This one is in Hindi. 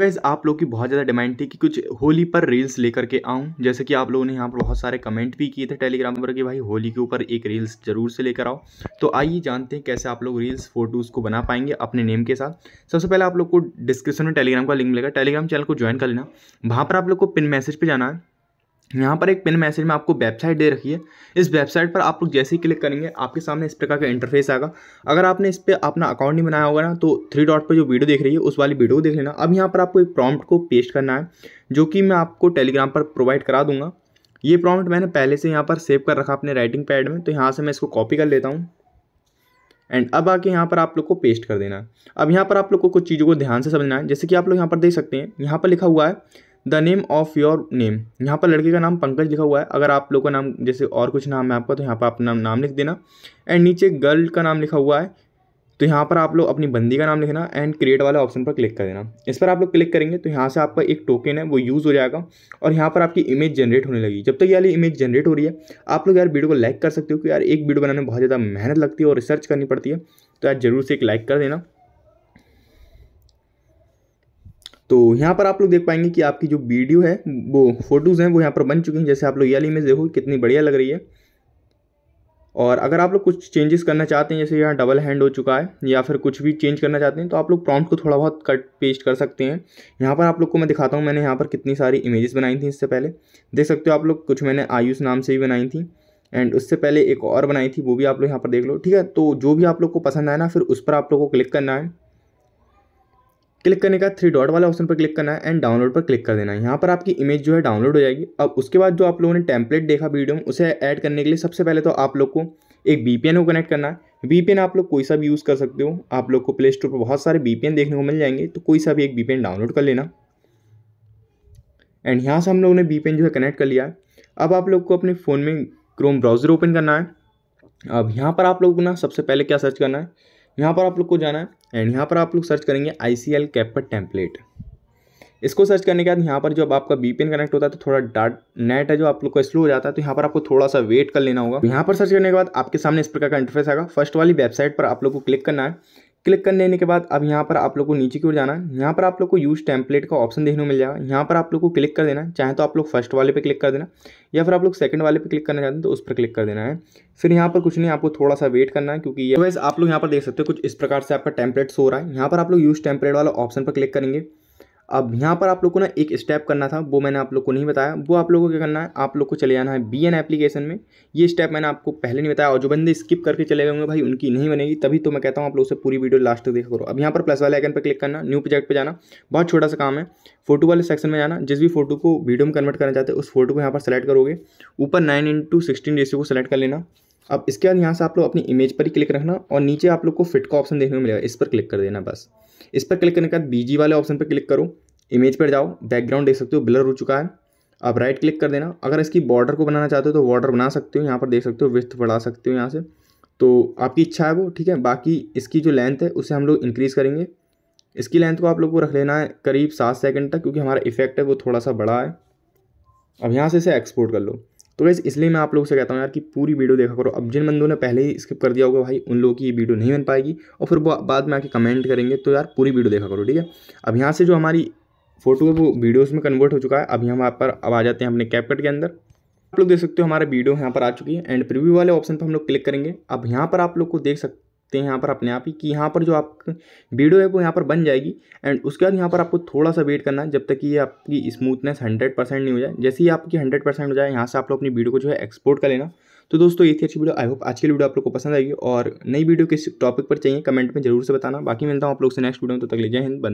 वैसे आप लोग की बहुत ज़्यादा डिमांड थी कि कुछ होली पर रील्स लेकर के आऊँ जैसे कि आप लोगों ने यहाँ पर बहुत सारे कमेंट भी किए थे टेलीग्राम पर कि भाई होली के ऊपर एक रील्स ज़रूर से लेकर आओ तो आइए जानते हैं कैसे आप लोग रील्स फोटोज़ को बना पाएंगे अपने नेम के साथ सबसे पहले आप लोग को डिस्क्रिप्शन में टेलीग्राम का लिंक मिलेगा टेलीग्राम चैनल को ज्वाइन कर लेना वहाँ पर आप लोग को पिन मैसेज पर जाना है यहाँ पर एक पिन मैसेज में आपको वेबसाइट दे रखी है इस वेबसाइट पर आप लोग जैसे ही क्लिक करेंगे आपके सामने इस प्रकार का इंटरफेस आएगा अगर आपने इस पर अपना अकाउंट नहीं बनाया होगा ना तो थ्री डॉट पर जो वीडियो देख रही है उस वाली वीडियो को देख लेना अब यहाँ पर आपको एक प्रॉम्प्ट को पेस्ट करना है जो कि मैं आपको टेलीग्राम पर प्रोवाइड करा दूंगा ये प्रॉम्प्ट मैंने पहले से यहाँ पर सेव कर रखा अपने राइटिंग पैड में तो यहाँ से मैं इसको कॉपी कर लेता हूँ एंड अब आके यहाँ पर आप लोग को पेस्ट कर देना है अब यहाँ पर आप लोग को कुछ चीज़ों को ध्यान से समझना है जैसे कि आप लोग यहाँ पर देख सकते हैं यहाँ पर लिखा हुआ है the name of your name यहाँ पर लड़के का नाम पंकज लिखा हुआ है अगर आप लोग का नाम जैसे और कुछ नाम है आपका तो यहाँ पर अपना नाम लिख देना एंड नीचे गर्ल का नाम लिखा हुआ है तो यहाँ पर आप लोग अपनी बंदी का नाम लिखना एंड क्रिएट वाले ऑप्शन पर क्लिक कर देना इस पर आप लोग क्लिक करेंगे तो यहाँ से आपका एक टोकन है वो यूज़ हो जाएगा और यहाँ पर आपकी इमेज जनरेट होने लगी जब तक ये वाली इमेज जनरेट हो रही है आप लोग यार वीडियो को लाइक कर सकते हो कि यार एक वीडियो बनाने में बहुत ज़्यादा मेहनत लगती है और रिसर्च करनी पड़ती है तो यार जरूर से एक लाइक कर देना तो यहाँ पर आप लोग देख पाएंगे कि आपकी जो वीडियो है वो फोटोज़ हैं वो यहाँ पर बन चुकी हैं जैसे आप लोग ये वाली इमेज देखो कितनी बढ़िया लग रही है और अगर आप लोग कुछ चेंजेस करना चाहते हैं जैसे यहाँ डबल हैंड हो चुका है या फिर कुछ भी चेंज करना चाहते हैं तो आप लोग प्रॉम्प्ट को थोड़ा बहुत कट पेस्ट कर सकते हैं यहाँ पर आप लोग को मैं दिखाता हूँ मैंने यहाँ पर कितनी सारी इमेजेस बनाई थी इससे पहले देख सकते हो आप लोग कुछ मैंने आयुष नाम से भी बनाई थी एंड उससे पहले एक और बनाई थी वो भी आप लोग यहाँ पर देख लो ठीक है तो जो भी आप लोग को पसंद आए ना फिर उस पर आप लोग को क्लिक करना है क्लिक करने का थ्री डॉट वाले ऑप्शन पर क्लिक करना है एंड डाउनलोड पर क्लिक कर देना है यहाँ पर आपकी इमेज जो है डाउनलोड हो जाएगी अब उसके बाद जो आप लोगों ने टेम्पलेट देखा वीडियो में उसे ऐड करने के लिए सबसे पहले तो आप लोग को एक एन को कनेक्ट करना है वी आप लोग कोई सा भी यूज़ कर सकते हो आप लोग को प्ले स्टोर पर बहुत सारे एन देखने को मिल जाएंगे तो कोई सा भी एक वी डाउनलोड कर लेना एंड यहाँ से हम लोगों ने वी जो है कनेक्ट कर लिया है अब आप लोग को अपने फ़ोन में क्रोम ब्राउज़र ओपन करना है अब यहाँ पर आप लोग ना सबसे पहले क्या सर्च करना है यहाँ पर आप लोग को जाना है एंड यहाँ पर आप लोग सर्च करेंगे I C L capper template इसको सर्च करने के बाद यहाँ पर जब आपका बीपीएन कनेक्ट होता है तो थोड़ा डाट नेट है जो आप लोग का स्लो हो जाता है तो यहाँ पर आपको थोड़ा सा वेट कर लेना होगा यहाँ पर सर्च करने के बाद आपके सामने इस प्रकार का इंटरफेस आएगा फर्स्ट वाली वेबसाइट पर आप लोग को क्लिक करना है क्लिक करने के बाद अब यहाँ पर आप लोग को नीचे की ओर जाना है यहाँ पर आप लोग को यूज़ टेम्पलेट का ऑप्शन देखने को मिल जाएगा यहाँ पर आप लोग को क्लिक कर देना चाहे तो आप लोग फर्स्ट वाले पे क्लिक कर देना या फिर आप लोग सेकंड वाले पे क्लिक करना चाहते हैं तो उस पर क्लिक कर देना है फिर यहाँ पर कुछ नहीं आपको थोड़ा सा वेट करना है क्योंकि ये तो वैसे आप लोग यहाँ पर देख सकते हो कुछ इस प्रकार से आपका टेम्पलेट सो रहा है यहाँ पर आप लोग यूज़ टेम्पलेट वाला ऑप्शन पर क्लिक करेंगे अब यहाँ पर आप लोग को ना एक स्टेप करना था वो मैंने आप लोग को नहीं बताया वो आप लोगों को क्या करना है आप लोग को चले जाना है बी एन एप्लीकेशन में ये स्टेप मैंने आपको पहले नहीं बताया और जो बंदे स्किप करके चले गए होंगे भाई उनकी नहीं बनेगी तभी तो मैं कहता हूँ आप लोग से पूरी वीडियो लास्ट तक देखा करो अब यहाँ पर प्लस वाले आइकन पर क्लिक करना न्यू प्रोजेक्ट पर जाना बहुत छोटा सा काम है फोटो वाले सेक्शन में जाना जिस भी फोटो को वीडियो में कन्वर्ट करना चाहते हो उस फोटो को यहाँ पर सेलेक्ट करोगे ऊपर नाइन इंटू सिक्सटीन को सेलेक्ट कर लेना अब इसके बाद यहाँ से आप लोग अपनी इमेज पर ही क्लिक रखना और नीचे आप लोग को फिट का ऑप्शन देखने को मिलेगा इस पर क्लिक कर देना बस इस पर क्लिक करने के बाद बीजी वाले ऑप्शन पर क्लिक करो इमेज पर जाओ बैकग्राउंड देख सकते हो ब्लर हो चुका है आप राइट क्लिक कर देना अगर इसकी बॉर्डर को बनाना चाहते हो तो बॉर्डर बना सकते हो यहाँ पर देख सकते हो विस्थ बढ़ा सकते हो यहाँ से तो आपकी इच्छा है वो ठीक है बाकी इसकी जो लेंथ है उसे हम लोग इंक्रीज़ करेंगे इसकी लेंथ को आप लोग को रख लेना है करीब सात सेकंड तक क्योंकि हमारा इफेक्ट है वो थोड़ा सा बड़ा है अब यहाँ से इसे एक्सपोर्ट कर लो तो वैसे इसलिए मैं आप लोगों से कहता हूँ यार कि पूरी वीडियो देखा करो अब जिन बंदों ने पहले ही स्किप कर दिया होगा भाई उन लोगों की ये वीडियो नहीं बन पाएगी और फिर वो बाद में आके कमेंट करेंगे तो यार पूरी वीडियो देखा करो ठीक है अब यहाँ से जो हमारी फोटो है वो वीडियोज़ में कन्वर्ट हो चुका है अभी हम आप पर अब आ जाते हैं अपने कैपकट के अंदर आप लोग देख सकते हो हमारा वीडियो यहाँ पर आ चुकी है एंड प्रिव्यू वाले ऑप्शन पर हम लोग क्लिक करेंगे अब यहाँ पर आप लोग को देख सकते सकते हैं यहाँ पर अपने आप ही कि यहाँ पर जो आप वीडियो है वो यहाँ पर बन जाएगी एंड उसके बाद यहाँ पर आपको थोड़ा सा वेट करना है जब तक कि ये आपकी स्मूथनेस हंड्रेड परसेंट नहीं हो जाए जैसे ही आपकी हंड्रेड परसेंट हो जाए यहाँ से आप लोग अपनी वीडियो को जो है एक्सपोर्ट कर लेना तो दोस्तों ये थी अच्छी वीडियो आई होप आज की वीडियो आप लोग को पसंद आएगी और नई वीडियो किस टॉपिक पर चाहिए कमेंट में जरूर से बताना बाकी मिलता हूँ आप लोग से नेक्स्ट वीडियो में तो तक ले जय हिंद